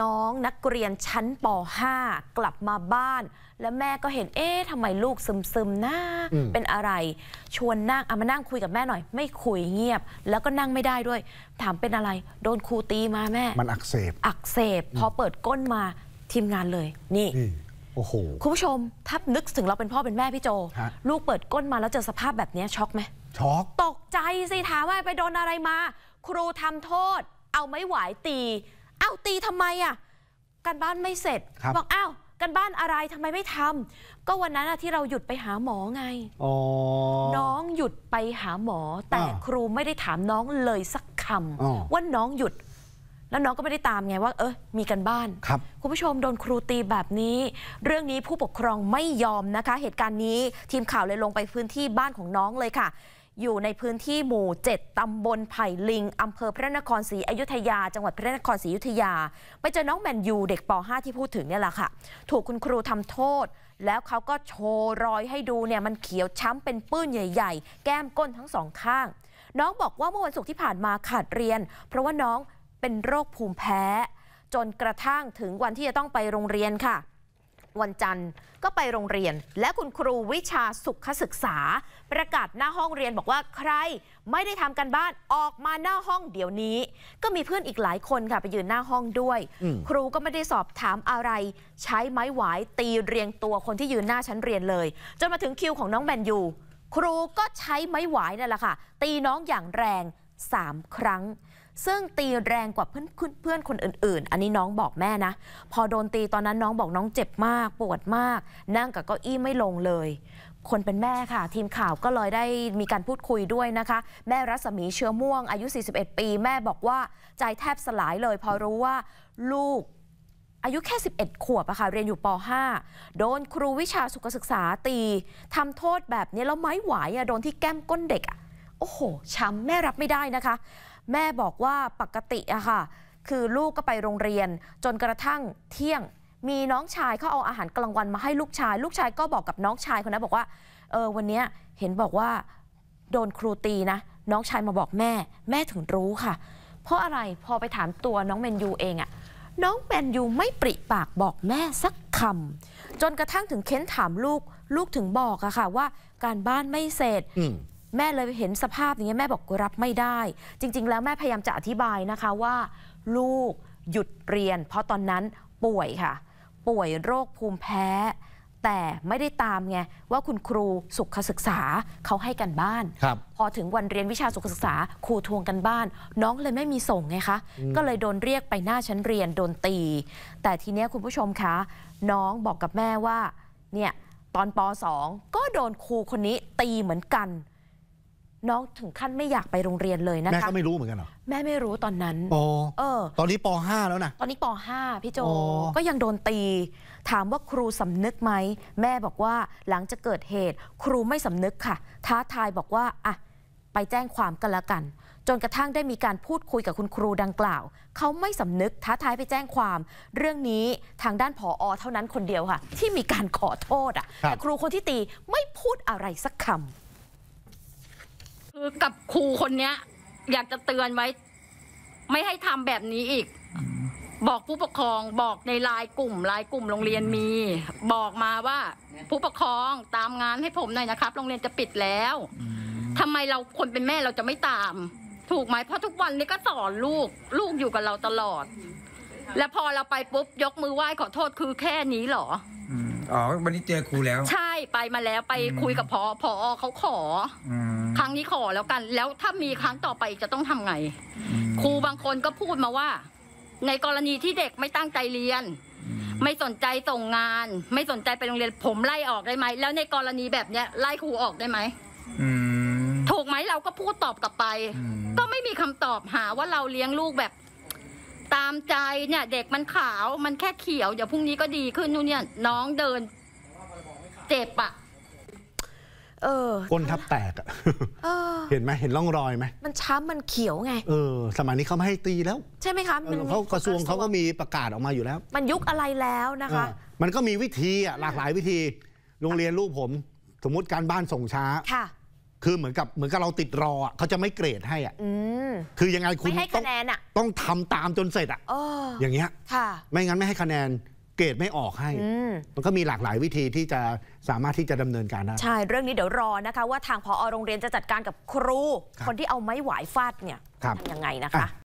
น้องนักเรียน ชั้นป .5 กลับมาบ้าน แล้ว แม่ก็เห็นเอ๊ะทำไมลูกซึมๆนะ เป็นอะไร ชวนนั่งเอามานั่งคุยกับแม่หน่อย ไม่คุยเงียบแล้วก็นั่งไม่ได้ด้วย ถามเป็นอะไร โดนครูตีมาแม่ มันอักเสบอักเสบ พอเปิดก้นมาทีมงานเลย นี่โอ้โห คุณผู้ชม ถ้านึกถึงเราเป็นพ่อเป็นแม่พี่โจลูกเปิดก้นมาแล้วเจอสภาพแบบนี้ช็อกไหมช็อกตกใจสิถามว่าไปโดนอะไรมาครูทำโทษ เอาไม้หวายตีตีทำไมอ่ะการบ้านไม่เสร็จบอกอ้าวกันบ้านอะไรทำไมไม่ทำ ก็วันนั้นที่เราหยุดไปหาหมอไงอน้องหยุดไปหาหมอ แต่ครูไม่ได้ถามน้องเลยสักคำว่าน้องหยุด แล้วน้องก็ไม่ได้ตามไงว่า เออมีกันบ้านครับคุณผู้ชมโดนครูตีแบบนี้ เรื่องนี้ผู้ปกครองไม่ยอมนะคะ เหตุการณ์นี้ ทีมข่าวเลยลงไปพื้นที่บ้านของน้องเลยค่ะอยู่ในพื้นที่หมู่ 7ตำบลไผ่ลิง อำเภอพระนครศรีอยุธยา จังหวัดพระนครศรีอยุธยา ไปเจอน้องแมนยูเด็กป .5 ที่พูดถึงเนี่ยแหละค่ะ ถูกคุณครูทำโทษ แล้วเขาก็โชว์รอยให้ดูเนี่ย มันเขียว ช้ำเป็นปื้นใหญ่ ๆ แก้มก้นทั้งสองข้าง น้องบอกว่าเมื่อวันศุกร์ที่ผ่านมาขาดเรียน เพราะว่าน้องเป็นโรคภูมิแพ้ จนกระทั่งถึงวันที่จะต้องไปโรงเรียนค่ะวันจันทร์ก็ไปโรงเรียนและคุณครูวิชาสุขศึกษา ประกาศหน้าห้องเรียนบอกว่าใครไม่ได้ทำกันบ้านออกมาหน้าห้องเดี๋ยวนี้ ก็มีเพื่อนอีกหลายคนค่ะไปยืนหน้าห้องด้วย ครูก็ไม่ได้สอบถามอะไร ใช้ไม้หวายตีเรียงตัวคนที่ยืนหน้าชั้นเรียนเลยจนมาถึงคิวของน้องแมนยูครูก็ใช้ไม้หวายนั่นแหละค่ะตีน้องอย่างแรงสามครั้งซึ่งตีแรงกว่าเพื่อนเพื่อนคนอื่นๆ อันนี้น้องบอกแม่นะ พอโดนตีตอนนั้นน้องบอกน้องเจ็บมาก ปวดมาก นั่งกับเก้าอี้ไม่ลงเลย คนเป็นแม่ค่ะ ทีมข่าวก็เลยได้มีการพูดคุยด้วยนะคะ แม่รัศมีเชื้อม่วงอายุ 41 ปี แม่บอกว่าใจแทบสลายเลย พอรู้ว่าลูกอายุแค่ 11 ขวบอะค่ะเรียนอยู่ป .5 โดนครูวิชาสุขศึกษาตีทำโทษแบบนี้แล้วไม้หวายอะโดนที่แก้มก้นเด็กอะโอ้โหช้ำแม่รับไม่ได้นะคะแม่บอกว่าปกติอะค่ะคือลูกก็ไปโรงเรียน จนกระทั่งเที่ยงมีน้องชายเขาเอาอาหารกลางวันมาให้ลูกชาย ลูกชายก็บอกกับน้องชายคนนั้นบอกว่าเออ วันนี้เห็นบอกว่าโดนครูตีนะน้องชายมาบอกแม่ แม่ถึงรู้ค่ะ เพราะอะไรพอไปถามตัวน้องเมนยูเองอะน้องแมนยูไม่ปริปากบอกแม่สักคำจนกระทั่งถึงเค้นถามลูกลูกถึงบอกอะค่ะ ว่าการบ้านไม่เสร็จแม่เลยเห็นสภาพอย่างเงี้ยแม่บอกรับไม่ได้ จริงๆ แล้วแม่พยายามจะอธิบายนะคะว่า ลูกหยุดเรียน เพราะตอนนั้นป่วยค่ะ ป่วยโรคภูมิแพ้ แต่ไม่ได้ตามไงว่าคุณครูสุขศึกษาเขาให้กันบ้านพอถึงวันเรียนวิชาสุขศึกษาครูทวงกันบ้าน น้องเลยไม่มีส่งไงคะก็เลยโดนเรียกไปหน้าชั้นเรียนโดนตี แต่ทีเนี้ยคุณผู้ชมคะ น้องบอกกับแม่ว่าเนี่ยตอนป .2 ก็โดนครูคนนี้ตีเหมือนกันน้องถึงขั้นไม่อยากไปโรงเรียนเลยนะคะแม่ก็ไม่รู้เหมือนกันเหรอแม่ไม่รู้ตอนนั้นโอ้เออตอนนี้ป .5 แล้วนะตอนนี้ป .5 พี่โจก็ยังโดนตี ถามว่าครูสำนึกไหมแม่บอกว่าหลังจะเกิดเหตุ ครูไม่สำนึกค่ะ ท้าทายบอกว่าอ่ะไปแจ้งความกันละกัน จนกระทั่งได้มีการพูดคุยกับคุณครูดังกล่าวเขาไม่สำนึก ท้าทายไปแจ้งความ เรื่องนี้ทางด้านผออเท่านั้นคนเดียวค่ะ ที่มีการขอโทษอ่ะแต่ครูคนที่ตีไม่พูดอะไรสักคำคือกับครูคนเนี้ย อยากจะเตือนไว้ ไม่ให้ทำแบบนี้อีก บอกผู้ปกครองบอกในไลน์กลุ่มไลน์กลุ่มโรงเรียนมี บอกมาว่า ผู้ปกครองตามงานให้ผมหน่อยนะครับ โรงเรียนจะปิดแล้ว ทำไมเราคนเป็นแม่เราจะไม่ตาม ถูกไหมเพราะทุกวันนี้ก็สอนลูกลูกอยู่กับเราตลอด และพอเราไปปุ๊บยกมือไหว้ขอโทษคือแค่นี้หรออ๋อ วันนี้เจอครูแล้ว ใช่ไปมาแล้วไปคุยกับพอพอเขาขออครั้งนี้ขอแล้วกัน แล้วถ้ามีครั้งต่อไปจะต้องทำไง ครูบางคนก็พูดมาว่า ในกรณีที่เด็กไม่ตั้งใจเรียน ไม่สนใจส่งงาน ไม่สนใจไปโรงเรียนผมไล่ออกได้ไหมแล้วในกรณีแบบเนี้ยไล่ครูออกได้ไหมถูกไหมเราก็พูดตอบกลับไป ก็ไม่มีคำตอบหาว่าเราเลี้ยงลูกแบบตามใจเนี่ย เด็กมันขาวมันแค่เขียว เดี๋ยวพรุ่งนี้ก็ดีขึ้นนู่นเนี่ย น้องเดิน เจ็บอะเออก้นทับแตกอะเห็นไหมเห็นร่องรอยไหม มันช้ำมันเขียวไงเออ สมัยนี้เขาไม่ให้ตีแล้ว ใช่ไหมคะมันเขากระทรวงเขาก็มีประกาศออกมาอยู่แล้วมันยุคอะไรแล้วนะคะ มันก็มีวิธีอะหลากหลายวิธี โรงเรียนลูกผม สมมติการบ้านส่งช้าค่ะคือเหมือนกับเหมือนกับเราติดรออ่ะเขาจะไม่เกรดให้อ่ะคือยังไงคุณต้องต้องทำตามจนเสร็จอ่ะอย่างเงี้ยไม่งั้นไม่ให้คะแนนเกรดไม่ออกให้มันก็มีหลากหลายวิธีที่จะสามารถที่จะดำเนินการได้ใช่เรื่องนี้เดี๋ยวรอนะคะ ว่าทางพอโรงเรียนจะจัดการกับครู คนที่เอาไม้หวายฟาดเนี่ยทำยังไงนะคะ